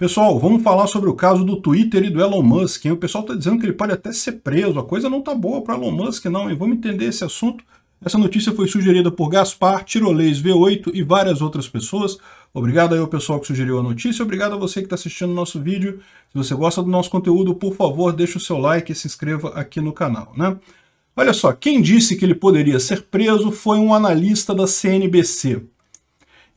Pessoal, vamos falar sobre o caso do Twitter e do Elon Musk. Hein? O pessoal está dizendo que ele pode até ser preso. A coisa não está boa para Elon Musk, não. E vamos entender esse assunto. Essa notícia foi sugerida por Gaspar, Tirolês V8 e várias outras pessoas. Obrigado aí ao pessoal que sugeriu a notícia. Obrigado a você que está assistindo o nosso vídeo. Se você gosta do nosso conteúdo, por favor, deixe o seu like e se inscreva aqui no canal. Né? Olha só, quem disse que ele poderia ser preso foi um analista da CNBC.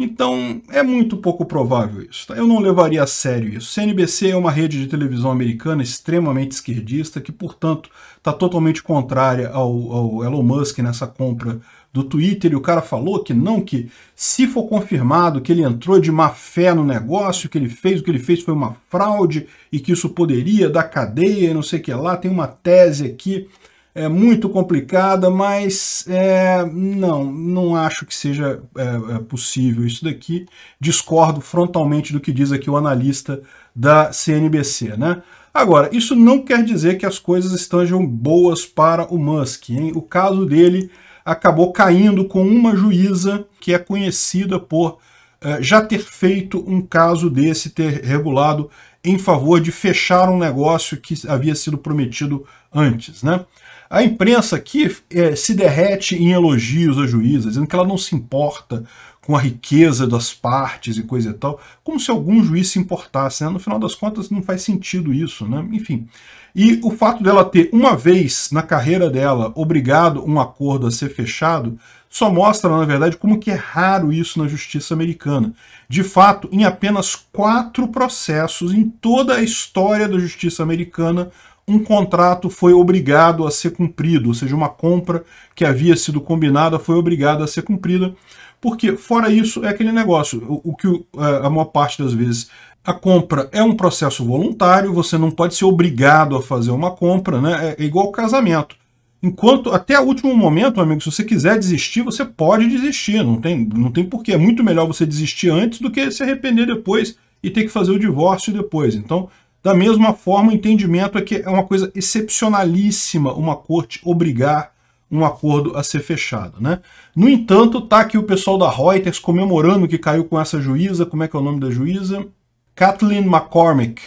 Então, é muito pouco provável isso. Tá? Eu não levaria a sério isso. CNBC é uma rede de televisão americana extremamente esquerdista, que, portanto, está totalmente contrária ao, ao Elon Musk nessa compra do Twitter e o cara falou que não, que se for confirmado que ele entrou de má fé no negócio, que ele fez o que ele fez foi uma fraude e que isso poderia dar cadeia e não sei o que lá, tem uma tese aqui é muito complicada, mas é, não, não acho que seja é, é, possível isso daqui. Discordo frontalmente do que diz aqui o analista da CNBC, né? Agora, isso não quer dizer que as coisas estejam boas para o Musk. Hein? O caso dele acabou caindo com uma juíza que é conhecida por é, já ter feito um caso desse, ter regulado em favor de fechar um negócio que havia sido prometido antes, né? A imprensa aqui é, se derrete em elogios à juíza, dizendo que ela não se importa com a riqueza das partes e coisa e tal, como se algum juiz se importasse. Né? No final das contas, não faz sentido isso, né? Enfim. E o fato dela ter, uma vez na carreira dela, obrigado um acordo a ser fechado, só mostra, na verdade, como que é raro isso na justiça americana. De fato, em apenas quatro processos em toda a história da justiça americana, um contrato foi obrigado a ser cumprido, ou seja, uma compra que havia sido combinada foi obrigada a ser cumprida, porque fora isso é aquele negócio, o, o que uh, a maior parte das vezes a compra é um processo voluntário, você não pode ser obrigado a fazer uma compra, né? É, é igual casamento. Enquanto até o último momento, amigo, se você quiser desistir, você pode desistir, não tem, não tem porquê. É muito melhor você desistir antes do que se arrepender depois e ter que fazer o divórcio depois. Então, da mesma forma, o entendimento é que é uma coisa excepcionalíssima uma corte obrigar um acordo a ser fechado. Né? No entanto, tá aqui o pessoal da Reuters comemorando que caiu com essa juíza, como é que é o nome da juíza? Kathleen McCormick.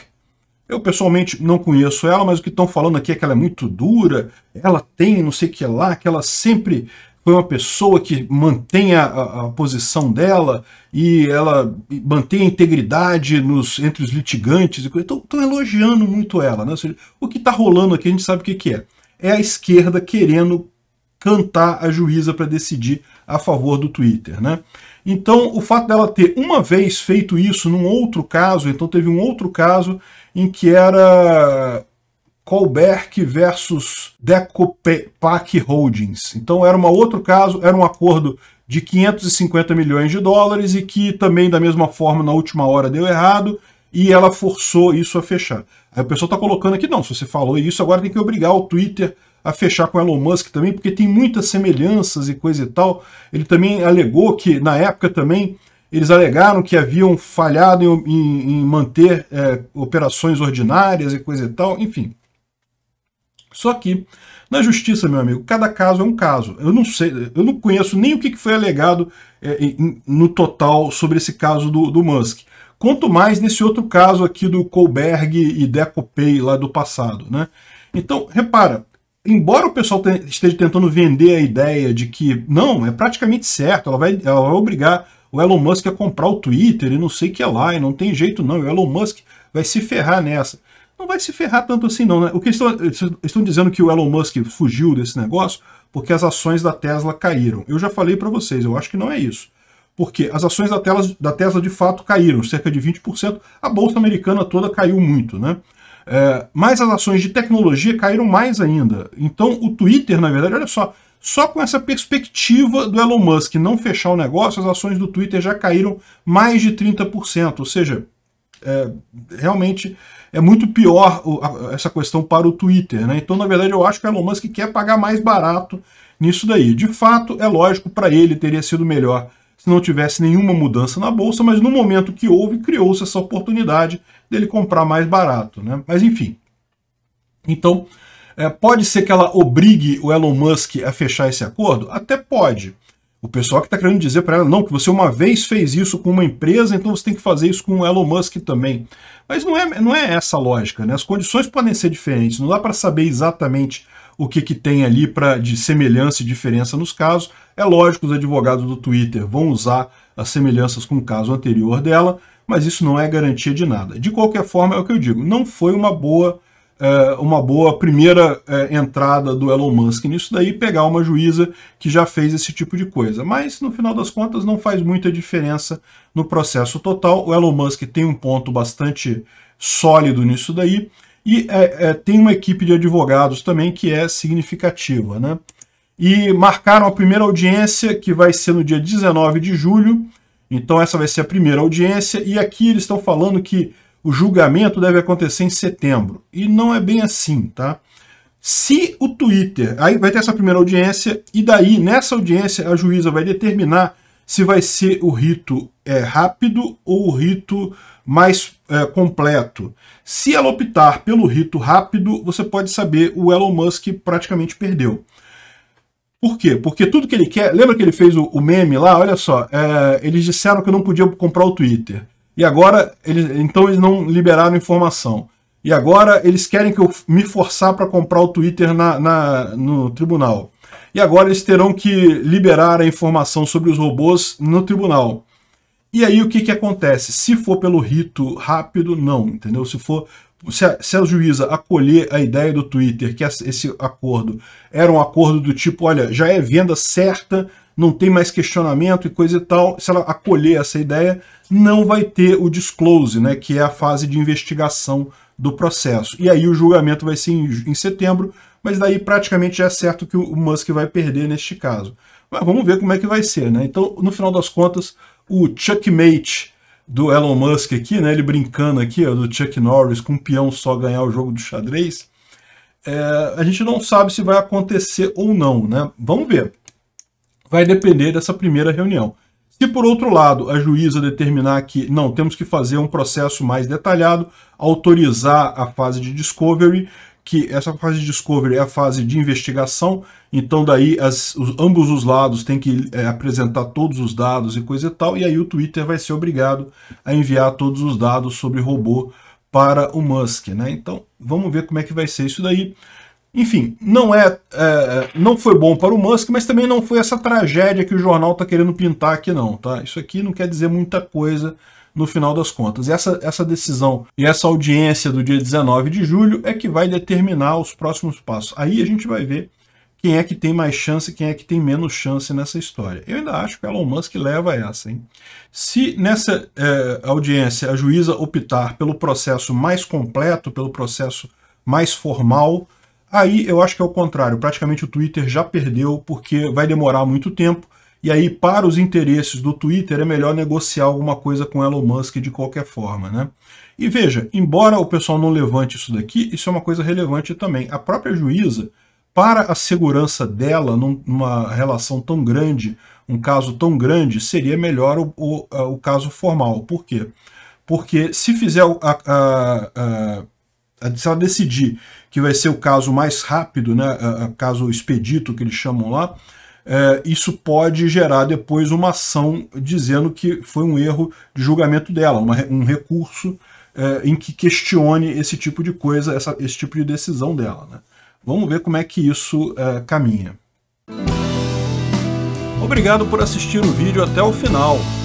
Eu pessoalmente não conheço ela, mas o que estão falando aqui é que ela é muito dura, ela tem não sei o que lá, que ela sempre foi uma pessoa que mantém a, a, posição dela e ela mantém a integridade nos, entre os litigantes. Então, estão elogiando muito ela. Né? Ou seja, o que está rolando aqui, a gente sabe o que, que é. É a esquerda querendo cantar a juíza para decidir a favor do Twitter. Né? Então, o fato dela ter uma vez feito isso num outro caso, então teve um outro caso em que era Colberg versus Decopack Holdings. Então era um outro caso, era um acordo de 550 milhões de dólares e que também, da mesma forma, na última hora deu errado e ela forçou isso a fechar. Aí o pessoal está colocando aqui, não, se você falou isso, agora tem que obrigar o Twitter a fechar com Elon Musk também, porque tem muitas semelhanças e coisa e tal. Ele também alegou que, na época também, eles alegaram que haviam falhado em, em, em manter é, operações ordinárias e coisa e tal, enfim. Só que, na justiça, meu amigo, cada caso é um caso. Eu não sei, eu não conheço nem o que foi alegado é, em, no total sobre esse caso do, do Musk. Quanto mais nesse outro caso aqui do Colberg e Decopay lá do passado, né? Então, repara, embora o pessoal esteja tentando vender a ideia de que, não, é praticamente certo, ela vai, ela vai obrigar o Elon Musk a comprar o Twitter e não sei o que é lá, e não tem jeito não, o Elon Musk vai se ferrar nessa não vai se ferrar tanto assim não. Né? O que estão, estão dizendo que o Elon Musk fugiu desse negócio porque as ações da Tesla caíram. Eu já falei para vocês, eu acho que não é isso. Porque as ações da Tesla, da Tesla de fato caíram, cerca de 20%. A bolsa americana toda caiu muito, né? É, mas as ações de tecnologia caíram mais ainda. Então o Twitter, na verdade, olha só, só com essa perspectiva do Elon Musk não fechar o negócio, as ações do Twitter já caíram mais de 30%. Ou seja, é, realmente é muito pior essa questão para o Twitter. Né? Então, na verdade, eu acho que o Elon Musk quer pagar mais barato nisso daí. De fato, é lógico, para ele teria sido melhor se não tivesse nenhuma mudança na bolsa, mas no momento que houve, criou-se essa oportunidade dele comprar mais barato. Né? Mas enfim. Então, é, pode ser que ela obrigue o Elon Musk a fechar esse acordo? Até pode. O pessoal que está querendo dizer para ela, não, que você uma vez fez isso com uma empresa, então você tem que fazer isso com o Elon Musk também. Mas não é, não é essa a lógica, né? As condições podem ser diferentes, não dá para saber exatamente o que, que tem ali pra, de semelhança e diferença nos casos. É lógico, os advogados do Twitter vão usar as semelhanças com o caso anterior dela, mas isso não é garantia de nada. De qualquer forma, é o que eu digo, não foi uma boa é, uma boa primeira é, entrada do Elon Musk nisso daí, pegar uma juíza que já fez esse tipo de coisa. Mas, no final das contas, não faz muita diferença no processo total. O Elon Musk tem um ponto bastante sólido nisso daí, e é, tem uma equipe de advogados também que é significativa. Né? E marcaram a primeira audiência, que vai ser no dia 19 de julho, então essa vai ser a primeira audiência, e aqui eles estão falando que o julgamento deve acontecer em setembro. E não é bem assim, tá? Se o Twitter, aí vai ter essa primeira audiência, e daí, nessa audiência, a juíza vai determinar se vai ser o rito é, rápido ou o rito mais é, completo. Se ela optar pelo rito rápido, você pode saber o Elon Musk praticamente perdeu. Por quê? Porque tudo que ele quer. Lembra que ele fez o, o meme lá? Olha só, é, eles disseram que eu não podia comprar o Twitter. E agora, eles, então eles não liberaram informação. E agora eles querem que eu me forçar para comprar o Twitter na, na, no tribunal. E agora eles terão que liberar a informação sobre os robôs no tribunal. E aí o que, que acontece? Se for pelo rito rápido, não, entendeu? Se for se a, se a, juíza acolher a ideia do Twitter que esse acordo era um acordo do tipo, olha, já é venda certa não tem mais questionamento e coisa e tal, se ela acolher essa ideia, não vai ter o disclose, né, que é a fase de investigação do processo. E aí o julgamento vai ser em, em setembro, mas daí praticamente já é certo que o Musk vai perder neste caso. Mas vamos ver como é que vai ser, né? Então, no final das contas, o checkmate do Elon Musk aqui, né, ele brincando aqui, ó, do Chuck Norris com um peão só ganhar o jogo do xadrez, é, a gente não sabe se vai acontecer ou não, né? Vamos ver vai depender dessa primeira reunião. Se, por outro lado, a juíza determinar que não, temos que fazer um processo mais detalhado, autorizar a fase de discovery, que essa fase de discovery é a fase de investigação, então daí as, os, ambos os lados têm que é, apresentar todos os dados e coisa e tal, e aí o Twitter vai ser obrigado a enviar todos os dados sobre robô para o Musk. Né? Então, vamos ver como é que vai ser isso daí. Enfim, não é, é, é, não foi bom para o Musk, mas também não foi essa tragédia que o jornal está querendo pintar aqui não, tá? Isso aqui não quer dizer muita coisa no final das contas. E essa, essa decisão e essa audiência do dia 19 de julho é que vai determinar os próximos passos. Aí a gente vai ver quem é que tem mais chance e quem é que tem menos chance nessa história. Eu ainda acho que o Elon Musk leva essa. Hein? Se nessa é, audiência a juíza optar pelo processo mais completo, pelo processo mais formal, Aí eu acho que é o contrário, praticamente o Twitter já perdeu porque vai demorar muito tempo e aí para os interesses do Twitter é melhor negociar alguma coisa com Elon Musk de qualquer forma, né? E veja, embora o pessoal não levante isso daqui, isso é uma coisa relevante também. A própria juíza, para a segurança dela numa relação tão grande, um caso tão grande, seria melhor o, o, o caso formal. Por quê? Porque se fizer a, a, a se ela decidir que vai ser o caso mais rápido, né, caso expedito que eles chamam lá, é, isso pode gerar depois uma ação dizendo que foi um erro de julgamento dela, uma, um recurso é, em que questione esse tipo de coisa, essa, esse tipo de decisão dela. Né? Vamos ver como é que isso é, caminha. Obrigado por assistir o vídeo até o final.